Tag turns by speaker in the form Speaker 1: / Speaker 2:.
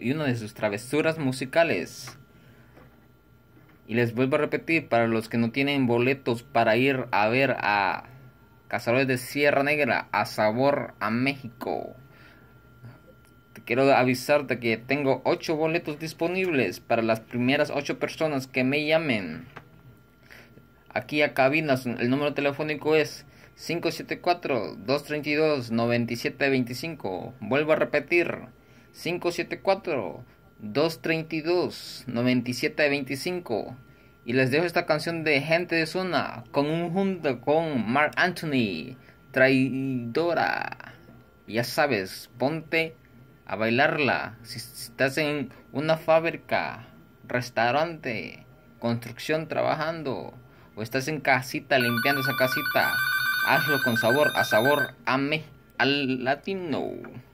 Speaker 1: y una de sus travesuras musicales. Y les vuelvo a repetir, para los que no tienen boletos para ir a ver a Cazadores de Sierra Negra, a Sabor a México. Te quiero avisarte que tengo 8 boletos disponibles para las primeras 8 personas que me llamen. Aquí a cabinas, el número telefónico es 574-232-9725. Vuelvo a repetir, 574-232-9725. Y les dejo esta canción de Gente de Zona con un junto con Mark Anthony, traidora. Ya sabes, ponte a bailarla. Si, estás en una fábrica, restaurante, construcción trabajando, o estás en casita limpiando esa casita, hazlo con sabor, a sabor, ame al latino.